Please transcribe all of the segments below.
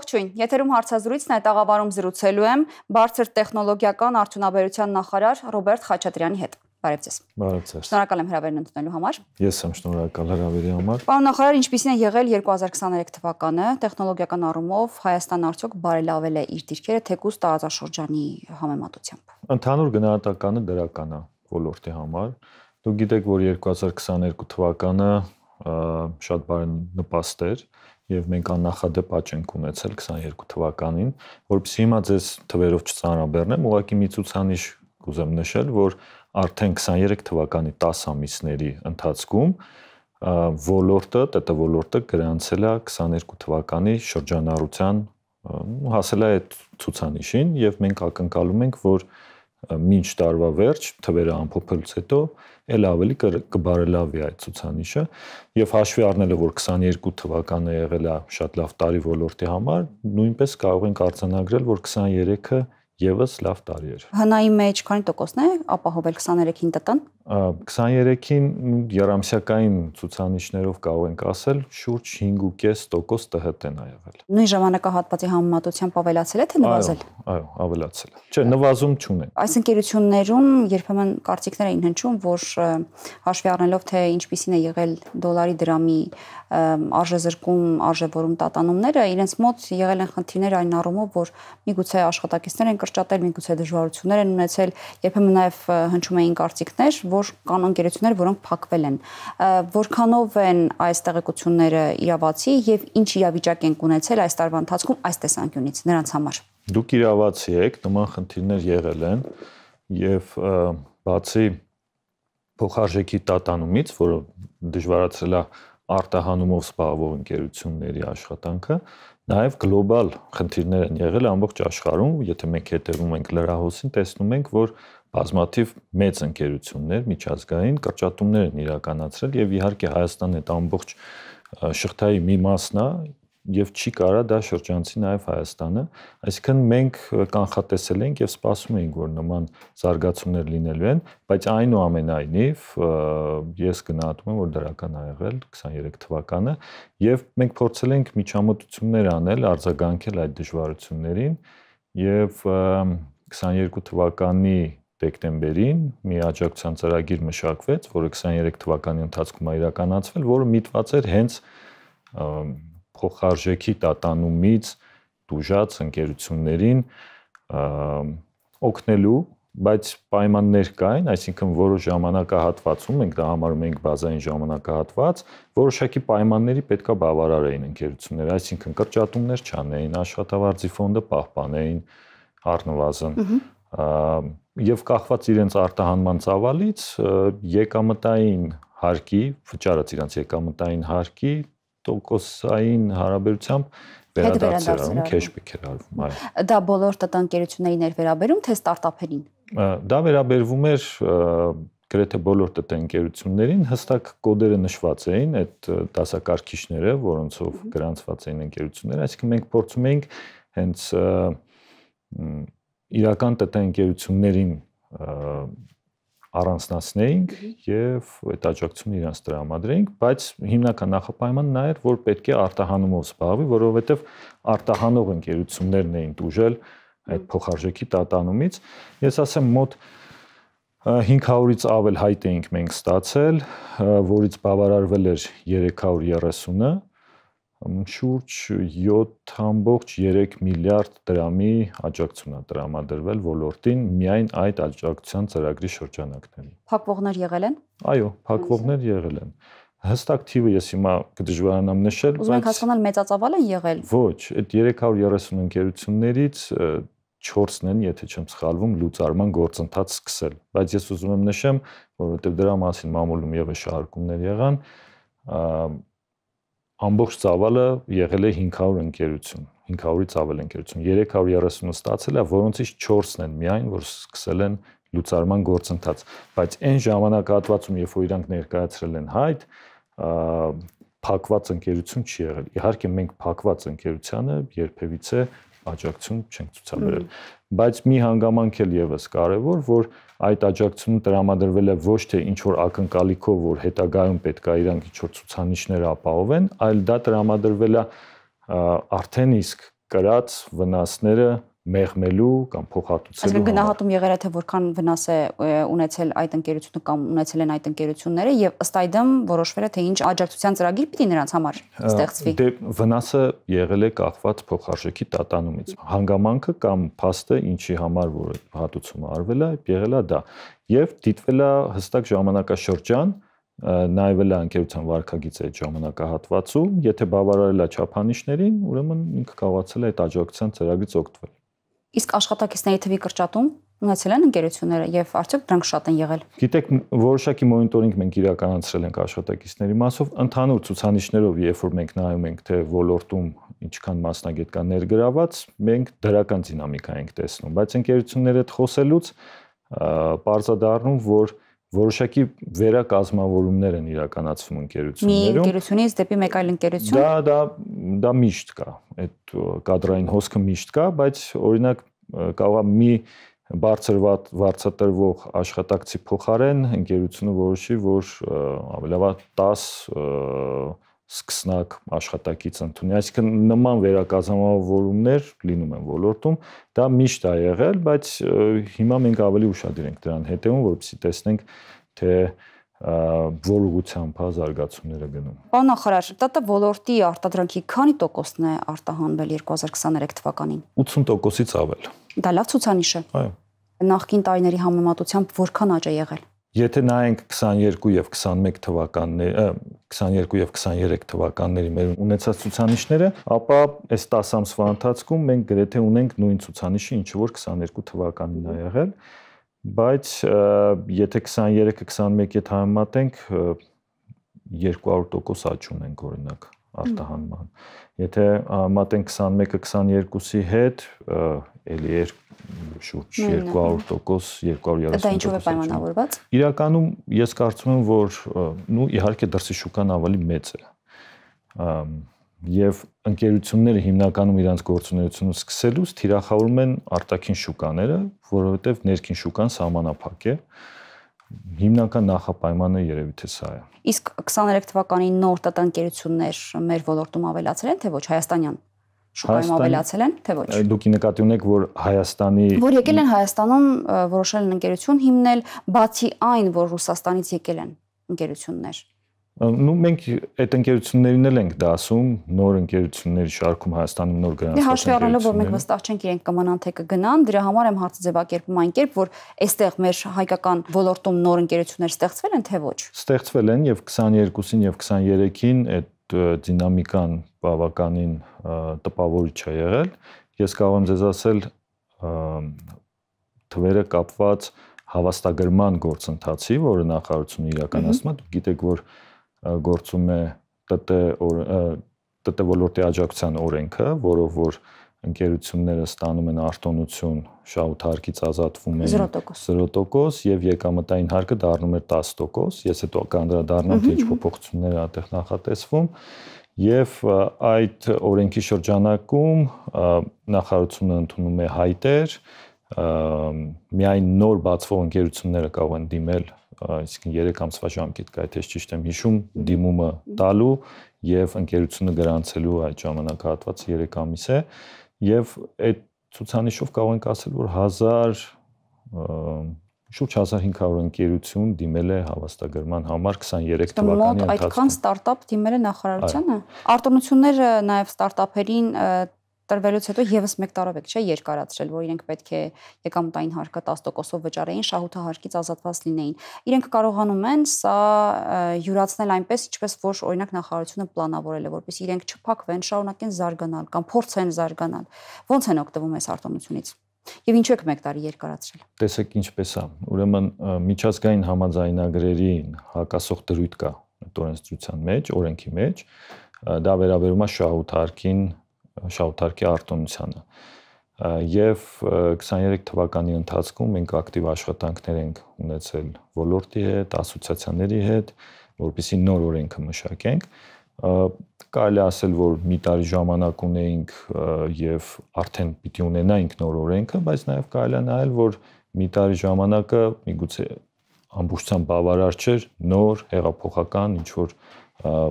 Ողջույն։ Եթերում հարցազրույցն է տաղավարում զրուցելու եմ բարձր տեխնոլոգիական արդյունաբերության նախարար Ռոբերտ Խաչատրյանի հետ։ Բարև ձեզ։ Բարև ձեզ։ Շնորհակալ եմ հրավերն ընդունելու համար։ Ես եմ շնորհակալ հրավերի համար։ Պարոն նախարար, ինչպիսին է եղել 2023 թվականը տեխնոլոգիական առումով Հայաստան արդյոք բարելավել է իր դիրքերը թեկուզ տարածաշրջանի համեմատությամբ։ Ընդհանուր գնահատականը դրական է ոլորտի համար։ Դուք գիտեք, որ 2022 թվականը շատ բարենպաստ էր, եւ մենք աննախադեպաճ ենք ունեցել 22 թվականին, որովհետեւ հիմա ձեզ թվերով չծանրաբեռնեմ, ուղղակի մի ցուցանիշ կուզեմ նշել, որ արդեն 23 թվականի 10 ամիսների ընթացքում ոլորտը, ՏՏ ոլորտը գրանցել է 22 թվականի շրջանառության հասել է այդ ցուցանիշին եւ մենք ակնկալում ենք, որ մինչ տարվա վերջ թվերը ամփոփելուց հետո էլ ավելի կբարելավի այդ ցուցանիշը եւ հաշվի առնելով որ 22 թվականը եղել է շատ լավ տարի ոլորտի համար նույնպես կարող ենք արձանագրել որ 23-ը եւս լավ տարի էր։ Հնայի մեջ քանի տոկոսն է ապահովել 23-ին տտան։ 23-ին երամսյակային ցուցանիշներով կարող ենք ասել շուրջ 5.5% ՏՀՏ-ն ա եղել։ Նույն ժամանակահատվածի համեմատությամբ ավելացել է թե նվազել։ Այո, ավելացել է։ Չէ, նվազում չունենք։ Այս ընկերություններում երբեմն կարծիքներ էին հնչում, որ հաշվի առնելով թե ինչպիսին է եղել դոլարի դրամի արժեզրկում, արժեվորում տատանումները, իրենց մոտ եղել են խնդիրներ այն առումով, որ միգուցե աշխատակիցներ են շրջատել, միգուցե դժվարություններ են ունեցել, երբեմն նաև հնչում էին կարծիքներ, որ կան ընկերություններ, որոնք փակվել են։ Որքանով են այս տեղեկությունները իրավացի եւ ինչ իրավիճակ են ունեցել այս տարվա ընթացքում այս տեսանկյունից նրանց համար։ Դուք իրավացի եք, նման խնդիրներ եղել են եւ բացի փոխարժեքի տատանումից, որը դժվարացրել է արտահանումով զբաղվող ընկերությունների աշխատանքը, Նաև գլոբալ խնդիրներ են եղել ամբողջ աշխարհում, եթե մենք հետևում ենք լրահոսին, տեսնում ենք, որ բազմաթիվ մեծ ընկերություններ միջազգային կրճատումներ են իրականացրել եւ իհարկե Հայաստանն այդ ամբողջ շղթայի մի մասն է, եւ չի կարա դա շրջանցի նաեւ Հայաստանը, այսինքն մենք կանխատեսել ենք եւ սպասում էինք, որ նման զարգացումներ լինելու են, բայց այնուամենայնիվ ես գնահատում եմ, որ դրական ա եղել 23 թվականը եւ մենք փորձել ենք միջամտություններ անել, արձագանքել այդ դժվարություններին եւ 22 թվականի դեկտեմբերին մի աջակցության ծրագիր մշակվեց, որը 23 թվականի ընթացքում է իրականացվել, որը միտված էր հենց փոխարժեքի տատանումից դուժած ընկերություններին օգնելու, բայց պայմաններ կային, այսինքն որոշ ժամանակահատվածում մենք դա համարում ենք բազային ժամանակահատված, որոշակի պայմանների պետքա բավարարեին ընկերությունները, այսինքն կրճատումներ չանեին, աշխատավարձի ֆոնդը պահպանեին առնվազն։ Եվ կախված իրենց արտահանման ծավալից եկամտային հարկի, վճարած իրանց եկամտային հարկի տոկոսային հարաբերությամբ վերադարձեր արվում, քեշբեք էր արվում, այո։ Դա բոլոր ՏՏ ընկերություններին էր վերաբերում, թե ստարտափերին։ Դա վերաբերվում էր գրեթե բոլոր ՏՏ ընկերություններին, հստակ կոդերը նշված էին այդ դասակարգիչները, որոնցով գրանցված էին ընկերությունները, այսինքն մենք փորձում էինք հենց իրական ՏՏ ընկերություններին առանձնացնեինք եւ այդ աջակցությունը իրանց տրամադրեինք, բայց հիմնական նախապայմանն նա էր, որ պետք է արտահանումով զբաղվի, որովհետեւ արտահանող ընկերություններն էին դուժել այդ փոխարժեքի տատանումից։ Ես ասեմ մոտ 500-ից ավել հայտ էինք մենք ստացել, որից բավարարվել էր 330-ը շուրջ 7.3 միլիարդ դրամի աջակցություն է տրամադրվել ոլորտին միայն այդ աջակցության ծրագրի շրջանակներին։ Փակվողներ եղել են։ Այո, փակվողներ եղել են։ Հստակ թիվը ես հիմա կդժվարանամ նշել, բայց Ուզում եք հասկանալ մեծածավալ են եղել։ Ոչ, այդ 330 ընկերություններից 4-ն են, եթե չեմ սխալվում, լուծարման գործընթաց սկսել։ Բայց ես ուզում եմ նշեմ, որովհետև դրա մասին մամուլում եղե շահարկումներ եղան, ամբողջ ծավալը եղել է 500 ընկերություն, 500-ից ավել ընկերություն։ 330-ը ստացել է, որոնցից 4-ն են միայն, որ սկսել են լուծարման գործընթաց, բայց այն ժամանակահատվածում, երբ որ իրանք ներկայացրել են հայտ, փակված ընկերություն չի եղել։ Իհարկե մենք փակված ընկերությանը երբևիցե աջակցություն չենք ցուցաբերել։ Բայց մի հանգամանք էլ եւս կարեւոր, որ այդ աջակցությունը տրամադրվել է ոչ թե ինչ որ ակնկալիքով, որ հետագայում պետքա իրանք ինչ որ ցուցանիշներ ապահովեն, այլ դա տրամադրվել է արդեն իսկ կրած վնասները մեղմելու կամ փոխհատուցելու։ Այսինքն գնահատում եղել է թե որքան վնաս է ունեցել այդ ընկերությունը կամ ունեցել են այդ ընկերությունները եւ ըստ այդմ որոշվել է թե ինչ աջակցության ծրագիր պիտի նրանց համար ստեղծվի։ Դե վնասը եղել է կախված փոխարժեքի տատանումից։ Հանգամանքը կամ փաստը, ինչի համար որ հատուցումը արվել է, եղել է դա։ Եվ դիտվել է հստակ ժամանակաշրջան, նայվել է ընկերության վարկագիծի այդ ժամանակահատվածում, եթե բավարարել է չափանիշներին, ուրեմն ինքը կարողացել է այդ աջակցության ծրագրից օգտվել։ Իսկ աշխատակիցների թվի կրճատում ունեցել են ընկերությունները եւ արդյոք դրանք շատ են եղել։ Գիտեք, որոշակի մոնիտորինգ մենք իրականացրել ենք աշխատակիցների մասով, ընդհանուր ցուցանիշներով, երբ որ մենք նայում ենք, թե ոլորտում ինչքան մասնագետ կա ներգրաված, մենք դրական դինամիկա ենք տեսնում, բայց ընկերությունները այդ խոսելուց պարզադառնում, որ որոշակի վերակազմավորումներ են իրականացվում ընկերություններում։ Մի ընկերությունից դեպի մեկ այլ ընկերություն։ Դա դա դա միշտ կա։ Այդ կադրային հոսքը միշտ կա, բայց օրինակ կարող է մի բարձրված վարձատրվող աշխատակցի փոխարեն ընկերությունը որոշի, որ ավելավա 10 սկսնակ աշխատակից ընդունի։ Այսինքն նման վերակազմավորումներ լինում են ոլորտում, դա միշտ է եղել, բայց հիմա մենք ավելի ուշադիր ենք դրան հետևում, որպեսզի տեսնենք թե որ ուղությամբ հա զարգացումները գնում։ Պարոն նախարար, ՏՏ ոլորտի արտադրանքի քանի տոկոսն է արտահանվել 2023 թվականին։ 80%-ից ավել։ Դա լավ ցուցանիշ է։ Այո։ Նախկին տարիների համեմատությամբ որքան աճ է եղել։ Եթե նայենք 22 եւ 21 թվականների 22 եւ 23 թվականների մեր ունեցած ցուցանիշները, ապա այս 10 ամսվա ընթացքում մենք գրեթե ունենք նույն ցուցանիշը, ինչ որ 22 թվականին ա եղել, բայց եթե 23-ը 21-ը հետ համեմատենք 200% աճ ունենք օրինակ արտահանման։ Եթե մատենք 21-ը 22-ի հետ, էլի էր շուրջ 200%, 230%։ Դա ինչով է պայմանավորված։ Իրականում ես կարծում եմ, որ նու իհարկե դրսի շուկան ավելի մեծ է։ Եվ ընկերությունները հիմնականում իրենց գործունեությունը սկսելուց թիրախավորում են արտաքին շուկաները, որովհետև ներքին շուկան սահմանափակ է։ Ա, հիմնական նախապայմանը երևի թե սա է։ Իսկ 23 թվականին նոր տտանկերություններ մեր ոլորտում ավելացել են, թե ոչ հայաստանյան շուկայում ավելացել են, թե ոչ։ Դուք նկատի ունեք, որ Հայաստանի որ եկել են Հայաստանում որոշել են ընկերություն հիմնել, բացի այն, որ Ռուսաստանից եկել են ընկերություններ։ Ну մենք այդ ընկերություններին էլ ենք դասում, նոր ընկերությունների շարքում Հայաստանում նոր գրանցված։ դե, Հաշվի առնելով, որ մենք վստահ չենք իրենք կմնան թե կգնան, դրա համար եմ հարց ձևակերպում այն կերպ, որ այստեղ մեր հայկական ոլորտում նոր ընկերություններ ստեղծվել են թե ոչ։ Ստեղծվել են եւ 22-ին եւ 23-ին այդ դինամիկան բավականին տպավորիչ է եղել։ Ես կարող եմ ձեզ ասել թվերը կապված հավաստագրման գործընթացի, որը նախարարությունը իրականացնում է, դուք գիտեք, որ գործում է ՏՏ ՏՏ ոլորտի աջակցության օրենքը, որով որ ընկերությունները ստանում են արտոնություն, շահութարկից ազատվում են 0% եւ եկամտային հարկը դառնում է 10%։ Ես հետո կանդրադառնամ թե ինչ փոփոխություններ է այդտեղ նախատեսվում եւ այդ օրենքի շրջանակում նախարարությունը ընդունում է հայտեր միայն նոր բացվող ընկերությունները կարող են դիմել այսինքն 3 ամսվա ժամկետ կա, եթե ճիշտ եմ հիշում, դիմումը տալու եւ ընկերությունը գրանցելու այդ ժամանակահատվածը 3 ամիս է եւ այդ ցուցանիշով կարող ենք ասել, որ 1000 շուրջ 1500 ընկերություն դիմել է հավաստագրման համար 23 թվականի ընթացքում։ Մոտ այդքան ստարտափ դիմել է նախարարությանը։ Արտոնությունները նաև ստարտափերին տրվելուց հետո եւս 1 տարով եք չէ երկարացրել, որ իրենք պետք է եկամուտային հարկը 10%-ով վճարեին, շահութահարկից ազատված լինեին։ Իրենք կարողանում են սա յուրացնել այնպես, ինչպես որ օրինակ նախարարությունը պլանավորել է, որպես իրենք չփակվեն, շարունակեն զարգանալ կամ փորձեն զարգանալ։ Ոնց են օգտվում այս արտոնությունից։ Եվ ինչու եք 1 տարի երկարացրել։ Տեսեք ինչպես է։ Ուրեմն միջազգային համաձայնագրերի հակասող դրույթ կա այդ օրենսդրության մեջ, օրենքի մեջ, դա վերաբերում է շահութարկին շահութարկի արտոնությանը։ Եվ 23 թվականի ընթացքում մենք ակտիվ աշխատանքներ ենք ունեցել ոլորտի հետ, ասոցիացիաների հետ, որպիսի նոր օրենքը մշակենք։ Կարելի ասել, որ մի տարի ժամանակ ունեինք եւ արդեն պիտի ունենայինք նոր օրենքը, բայց նաեւ կարելի է նայել, որ մի տարի ժամանակը միգուցե ամբողջությամբ բավարար չէր նոր հեղափոխական ինչ որ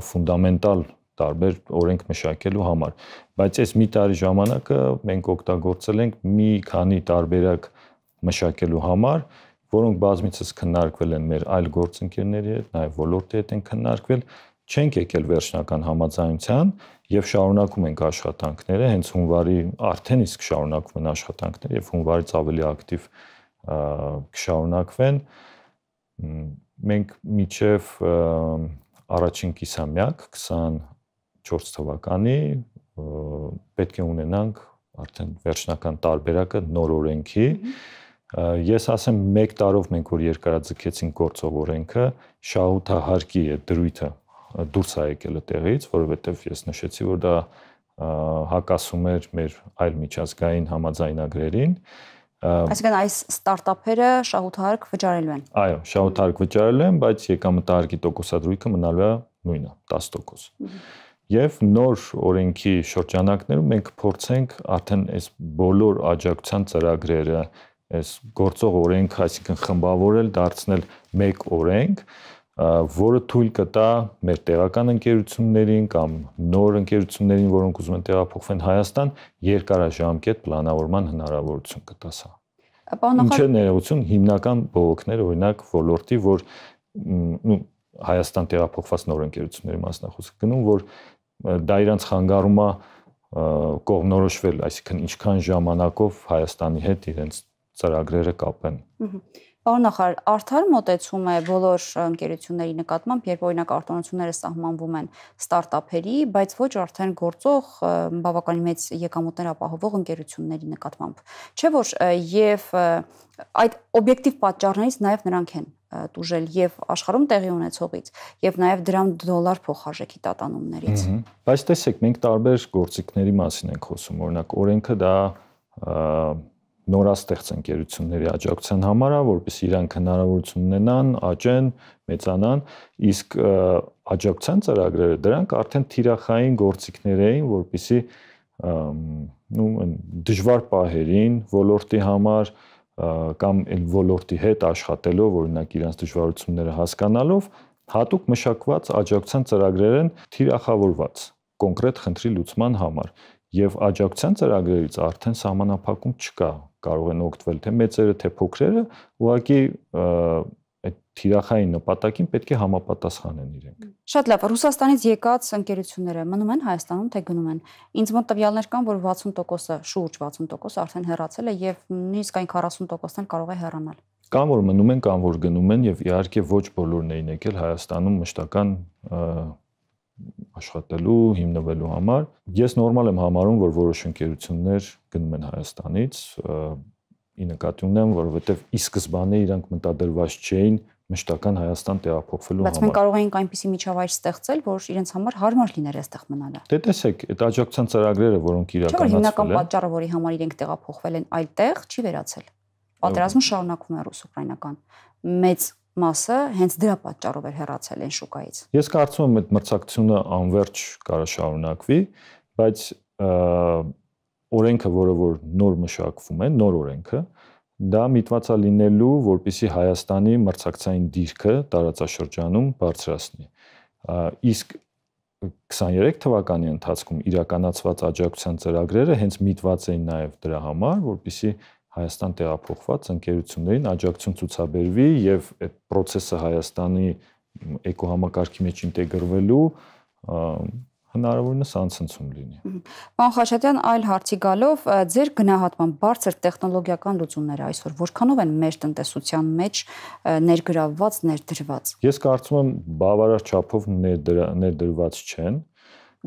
ֆունդամենտալ տարբեր օրենք մշակելու համար։ Բայց այս մի տարի ժամանակը մենք օգտագործել ենք մի քանի տարբերակ մշակելու համար, որոնք բազմիցս քննարկվել են մեր այլ գործընկերների հետ, նաև ոլորտի հետ են քննարկվել, չենք եկել վերջնական համաձայնության եւ շարունակում ենք աշխատանքները, հենց հունվարի արդեն իսկ շարունակվում են աշխատանքները եւ հունվարից ավելի ակտիվ կշարունակվեն։ Մենք միջև առաջին կիսամյակ 20 2004 թվականի պետք է ունենանք արդեն վերջնական տարբերակը նոր օրենքի ես ասեմ 1 տարով մենք որ երկարաձգեցինք գործող օրենքը շահութահարկի է դրույթը դուրս է եկել այդտեղից որովհետև ես նշեցի որ դա հակասում էր մեր այլ միջազգային համաձայնագրերին Այսինքն այս ստարտափերը շահութարկ վճարելու են։ Այո, շահութարկ վճարելու են, բայց եկամտահարկի տոկոսադրույքը մնալու է նույնը 10%։ Եվ նոր օրենքի շրջանակներում մենք փորձենք արդեն այս բոլոր աջակցության ծրագրերը, այս գործող օրենք, այսինքն խմբավորել, դարձնել մեկ օրենք, որը թույլ կտա մեր տեղական ընկերություններին կամ նոր ընկերություններին, որոնք ուզում են տեղափոխվեն Հայաստան, երկարաժամկետ պլանավորման հնարավորություն կտա սա։ Ինչը ներողություն հիմնական բողոքներ օրինակ ոլորտի, որ ու Հայաստան տեղափոխված նոր ընկերությունների մասն է խոսքը գնում, որ դա իրանց խանգարում է կողմնորոշվել, այսինքն ինչքան ժամանակով Հայաստանի հետ իրենց ծրագրերը կապեն։ Պարոն նախար, արդար մտածում է բոլոր ընկերությունների նկատմամբ, երբ օրինակ արտոնությունները սահմանվում են ստարտափերի, բայց ոչ արդեն գործող բավականին մեծ եկամուտներ ապահովող ընկերությունների նկատմամբ։ Չէ՞ որ եւ այդ օբյեկտիվ պատճառներից նաեւ նրանք են տուժել եւ աշխարհում տեղի ունեցողից եւ նաեւ դրան դոլար փոխարժեքի տատանումներից։ Բայց տեսեք, մենք տարբեր գործիքների մասին ենք խոսում, օրինակ օրենքը դա նորաստեղծ ընկերությունների աջակցության համար է, որպեսզի իրանք հնարավորություն ունենան, աճեն, մեծանան, իսկ աջակցության ծրագրերը դրանք արդեն թիրախային գործիքներ էին, որպեսզի նու դժվար պահերին ոլորտի համար կամ այն ոլորտի հետ աշխատելով, օրինակ իրանց դժվարությունները հասկանալով, հատուկ մշակված աջակցության ծրագրեր են թիրախավորված կոնկրետ խնդրի լուծման համար եւ աջակցության ծրագրերից արդեն համանապակում չկա կարող են օգտվել թե մեծերը թե փոքրերը ուղղակի թիրախային նպատակին պետք է համապատասխանեն իրենք։ Շատ լավ, Ռուսաստանից եկած ընկերությունները մնում են Հայաստանում թե գնում են։ Ինձ մոտ տվյալներ կան, որ 60%-ը, շուրջ 60% արդեն հեռացել է եւ նույնիսկ այն 40%-ն կարող է հեռանալ կամ որ մնում են կամ որ գնում են եւ իհարկե ոչ բոլորն էին եկել Հայաստանում մշտական աշխատելու, հիմնվելու համար։ Ես նորմալ եմ համարում, որ որոշ ընկերություններ գնում են Հայաստանից, ի նկատի ունեմ, որովհետեւ ի սկզբանե իրանք մտադրված չէին մշտական Հայաստան տեղափոխվելու համար։ Բայց մենք կարող էինք այնպիսի միջավայր ստեղծել, որ իրենց համար հարմար լիներ այստեղ մնալը։ Դե տեսեք, այդ աջակցության ծրագրերը, որոնք իրականացվել են։ Չէ՞ հիմնական պատճառը, որի համար իրենք տեղափոխվել են այլտեղ, չի վերացել։ Պատերազմը շարունակվում է ռուս-ուկրաինական։ Մեծ մասը հենց դրա պատճառով էր հեռացել են շուկայից։ Ես կարծում եմ այդ մրցակցությունը անverջ կարա շարունակվի, բայց օրենքը, որը որ նոր մշակվում է, նոր օրենքը, որ Դա միտված է լինելու, որպիսի Հայաստանի մրցակցային դիրքը տարածաշրջանում բարձրացնի։ Իսկ 23 թվականի ընթացքում իրականացված աջակցության ծրագրերը հենց միտված էին նաև դրա համար, որպիսի Հայաստան տեղափոխված ընկերություններին աջակցություն ցուցաբերվի եւ այդ process-ը Հայաստանի էկոհամակարգի մեջ ինտեգրվելու հնարավորինս անցնցում լինի։ Պարոն Խաչատյան, այլ հարցի գալով, ձեր գնահատման բարձր տեխնոլոգիական լուծումները այսօր որքանով են մեր տնտեսության մեջ ներգրավված, ներդրված։ Ես կարծում եմ բավարար չափով ներդրված չեն։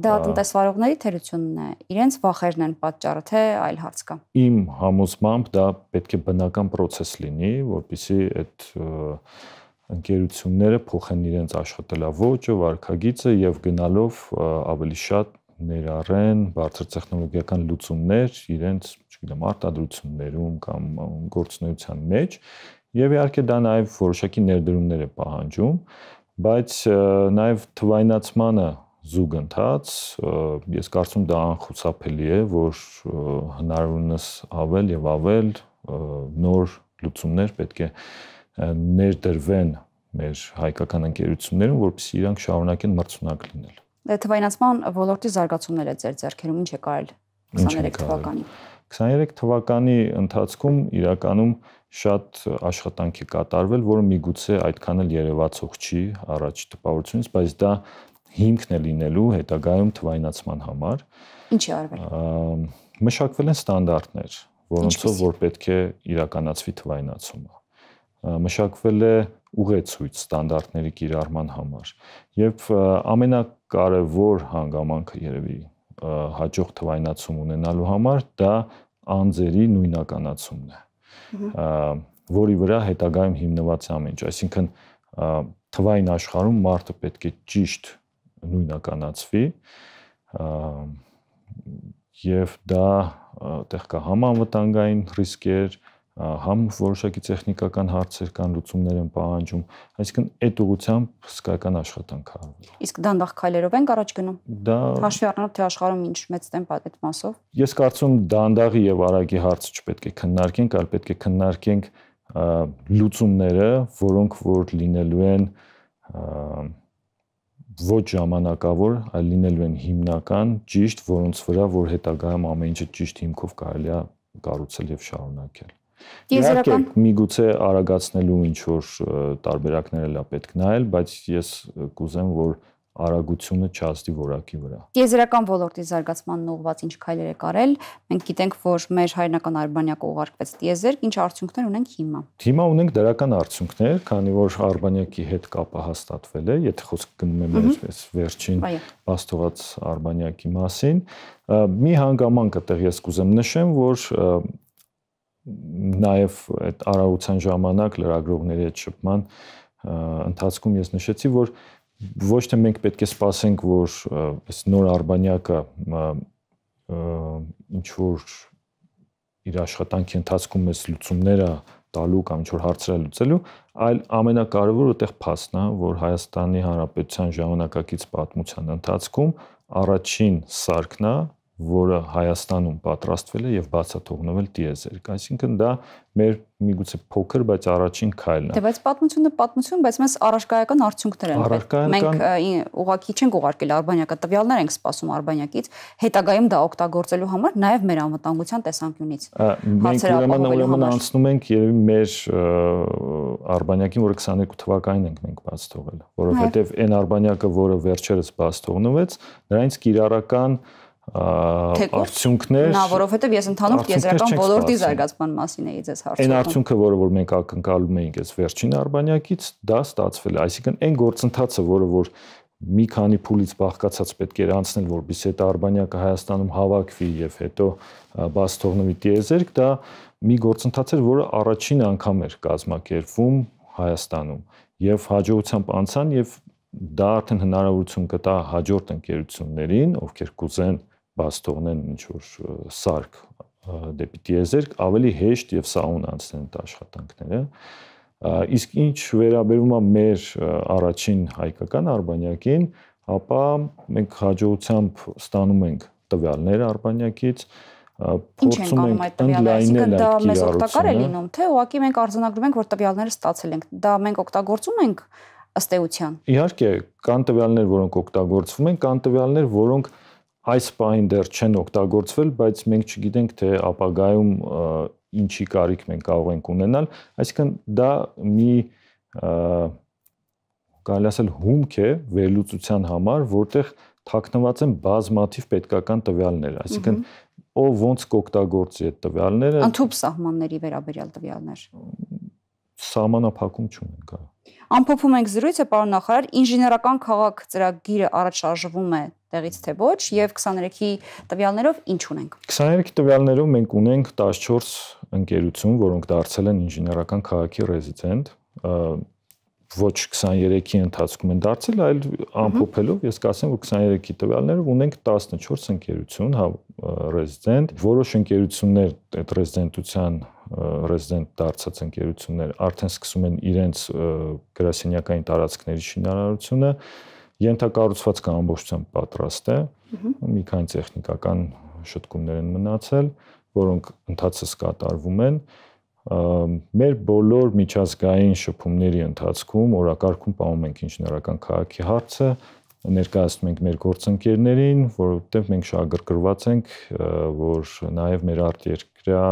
Դա տնտեսվարողների թերությունն է, իրենց վախերն են պատճառը, թե այլ հարց կա։ Իմ համոզմամբ դա պետք է բնական process լինի, որովհետեւ այդ ընկերությունները փոխեն իրենց աշխատելավոճը, վարկագիծը եւ գնալով ավելի շատ ներառեն բարձր տեխնոլոգիական լուծումներ իրենց, չգիտեմ, արտադրություններում կամ գործունեության մեջ եւ իհարկե դա նաեւ որոշակի ներդրումներ է պահանջում, բայց նաեւ թվայնացմանը զուգընթաց ես կարծում դա անխուսափելի է որ հնարավորինս ավել եւ ավել նոր լուծումներ պետք է ներդրվեն մեր հայկական ընկերություններում, որպեսզի իրանք շարունակեն մրցունակ լինել։ դե Թվայնացման ոլորտի զարգացումները ձեր ձեռքերում ինչ է կարել 23 թվականին։ 23 թվականի ընթացքում իրականում շատ աշխատանք է կատարվել, որը միգուցե այդքան էլ երևացող չի առաջ տպավորությունից, բայց դա հիմքն է լինելու հետագայում թվայնացման համար։ Ինչ է արվել։ Մշակվել են ստանդարտներ, որոնցով որ պետք է իրականացվի թվայնացումը մշակվել է ուղեցույց ստանդարտների կիրառման համար։ Եվ ամենակարևոր հանգամանքը երևի հաջող թվայնացում ունենալու համար դա անձերի նույնականացումն է, որի վրա հետագայում հիմնված է ամեն ինչ, այսինքն թվային աշխարհում մարդը պետք է ճիշտ նույնականացվի եւ դա տեղ կա համանվտանգային ռիսկեր, համ որոշակի տեխնիկական հարցեր կան լուծումներ են պահանջում, այսինքն այդ ուղությամբ հսկայական աշխատանք արվում։ Իսկ դանդաղ քայլերով են առաջ գնում։ Դա հաշվի առնելով թե աշխարհում ինչ մեծ տեմպ է այդ մասով։ Ես կարծում դանդաղի եւ արագի հարցը չպետք է քննարկենք, այլ պետք է քննարկենք լուծումները, որոնք որ լինելու են ոչ ժամանակավոր, այլ լինելու են հիմնական, ճիշտ, որոնց վրա որ հետագայում ամեն ինչը ճիշտ հիմքով կարելի է կառուցել եւ շարունակել։ Իհարկե, միգուցե արագացնելու ինչ որ տարբերակներ էլա պետք նայել, բայց ես կուզեմ, որ արագությունը չազդի որակի վրա։ Տիեզերական ոլորտի զարգացմանն ուղված ինչ քայլեր է կարել։ Մենք գիտենք, որ մեր հայրենական արբանյակը ուղարկվեց տիեզերք, ինչ արդյունքներ ունենք հիմա։ Հիմա ունենք դրական արդյունքներ, քանի որ արբանյակի հետ կապը հաստատվել է, եթե խոսք գնում է մեր այս վերջին աստված արբանյակի մասին։ Մի հանգամանք այդտեղ ես կուզեմ նշեմ, որ նաև այդ արարության ժամանակ լրագրողների այդ շփման ընթացքում ես նշեցի, որ ոչ թե մենք պետք է սպասենք, որ այս նոր արբանյակը ինչ որ իր աշխատանքի ընթացքում այս լուծումները տալու կամ ինչ որ հարցերը լուծելու, այլ ամենակարևորը այդտեղ փաստն է, որ Հայաստանի Հանրապետության ժամանակակից պատմության ընթացքում առաջին սարքն է, որը Հայաստանում պատրաստվել է եւ բացաթողնվել դիեզերք։ Այսինքն դա մեր միգուցե փոքր, բայց առաջին քայլն է։ Դե բայց պատմությունը պատմություն, բայց մենք առարկայական արդյունքներ ենք պետք։ Մենք ուղակի չենք ուղարկել արբանյակը, տվյալներ ենք սպասում արբանյակից, հետագայում դա օգտագործելու համար նաեւ մեր անվտանգության տեսանկյունից։ Մենք ուրեմն ուրեմն անցնում ենք երևի մեր արբանյակին, որը 22 թվականին ենք մենք բաց թողել, որովհետեւ այն արբանյակը, որը վերջերս բաց թողնվեց, նրանից կիրառական արդյունքներ նա որովհետև ես ընդհանուր եզրական ոլորտի զարգացման մասին էի ձեզ հարցնում այն արդյունքը որը որ մենք ակնկալում էինք այս վերջին արբանյակից դա ստացվել է այսինքն այն գործընթացը որը որ մի քանի փուլից բաղկացած պետք էր անցնել որբիսի այդ արբանյակը Հայաստանում հավաքվի եւ հետո բաց թողնվի դիեզերք դա մի գործընթաց էր որը առաջին անգամ էր կազմակերպվում Հայաստանում եւ հաջողությամբ անցան եւ դա արդեն հնարավորություն կտա հաջորդ ընկերություններին ովքեր կուզեն բաց թողնեն ինչ որ սարք դեպի դիեզերք, ավելի հեշտ եւ սահուն անցնեն այդ աշխատանքները։ Իսկ ինչ վերաբերում է մեր առաջին հայկական արբանյակին, ապա մենք հաջողությամբ ստանում ենք տվյալներ արբանյակից, փորձում ենք ընդլայնել այդ կիրառությունը։ Դա մեզ օգտակար է լինում, թե ուղղակի մենք արձանագրում ենք, որ տվյալները ստացել ենք։ Դա մենք օգտագործում ենք ըստ էության։ Իհարկե, կան տվյալներ, որոնք օգտագործվում են, կան տվյալներ, որոնք այս պայն դեռ չեն օգտագործվել, բայց մենք չգիտենք թե ապագայում ինչի կարիք մենք կարող ենք ունենալ, այսինքն դա մի կարելի ասել հումք է վերլուծության համար, որտեղ թաքնված են բազմաթիվ պետական տվյալներ, այսինքն ով ոնց կօգտագործի այդ տվյալները։ Անթոփ սահմանների վերաբերյալ տվյալներ սահմանափակում չունենք։ Ամփոփում ենք զրույցը, պարոն նախարար, ինժեներական քաղաք ծրագիրը առաջարժվում է տեղից թե ոչ եւ 23-ի տվյալներով ինչ ունենք 23-ի տվյալներով մենք ունենք 14 ընկերություն, որոնք դարձել են ինժեներական քաղաքի ռեզիդենտ ոչ 23-ի ընթացքում են դարձել, այլ ամփոփելով ես կասեմ, որ 23-ի տվյալներով ունենք 14 ընկերություն, հա, ռեզիդենտ, որոշ ընկերություններ այդ ռեզիդենտության ռեզիդենտ դարձած ընկերություններ արդեն սկսում են իրենց գրասենյակային տարածքների շինարարությունը Ենթակառուցվածքը ամբողջությամբ պատրաստ է, մի քանի տեխնիկական շտկումներ են մնացել, որոնք ընթացս կատարվում են։ Մեր բոլոր միջազգային շփումների ընթացքում օրակարգում պահում ենք ինժեներական քաղաքի հարցը, ներկայացնում ենք մեր գործընկերներին, որովհետև մենք շահագրգռված ենք, որ նաև մեր արտերկրյա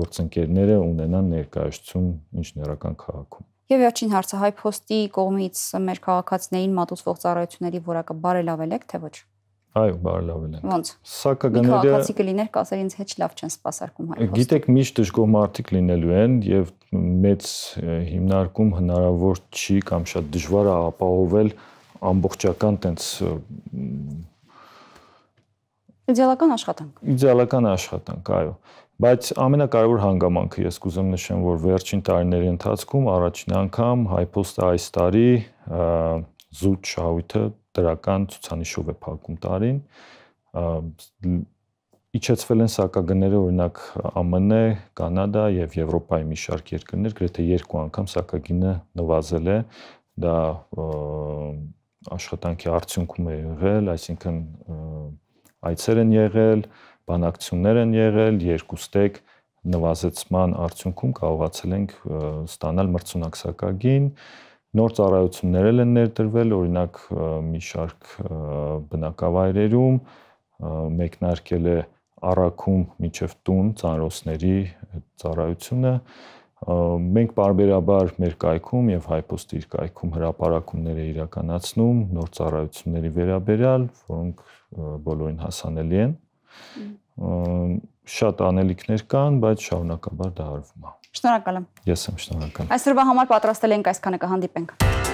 գործընկերները ունենան ներկայացում ինժեներական քաղաքում։ Եվ վերջին հարցը հայ փոստի կողմից մեր քաղաքացիներին մատուցվող ծառայությունների որակը բարելավել է թե ոչ։ Այո, բարելավել են։ Ոնց։ Սա կգները դե- Քաղաքացի կլիներ, կասեր ինձ հետ լավ չեն սпасարկում հայ փոստը։ Գիտեք, միշտ դժգոհ մարդիկ լինելու են եւ մեծ հիմնարկում հնարավոր չի կամ շատ դժվար է ապահովել ամբողջական տենց Իդեալական աշխատանք։ Իդեալական աշխատանք, այո։ Բայց ամենակարևոր հանգամանքը ես կուզեմ նշեմ, որ վերջին տարիների ընթացքում առաջին անգամ Հայփոստը այս տարի զուտ շահույթը դրական ցուցանիշով է փակում տարին իջեցվել են սակագները օրինակ ԱՄՆ, Կանադա եւ Եվրոպայի մի շարք երկրներ գրեթե երկու անգամ սակագինը նվազել է դա աշխատանքի արդյունքում է եղել, այսինքն և, այցեր են եղել, բանակցություններ են եղել, երկուստեք նվազեցման արդյունքում կարողացել ենք ստանալ մրցունակսակագին, նոր ծառայություններ են ներդրվել, օրինակ մի շարք բնակավայրերում մեկնարկել է առաքում միջև տուն ծառոցների ծառայությունը, ծառայությունը Մենք բարբերաբար մեր կայքում եւ հայփոստի իր կայքում հրապարակումներ է իրականացնում նոր ծառայությունների վերաբերյալ, որոնք բոլորին հասանելի են։ Շատ անելիքներ կան, բայց շարունակաբար դա արվում է։ Շնորհակալ եմ։ Ես եմ շնորհակալ։ Այսօրվա համար պատրաստել ենք այսքանը կհանդիպենք։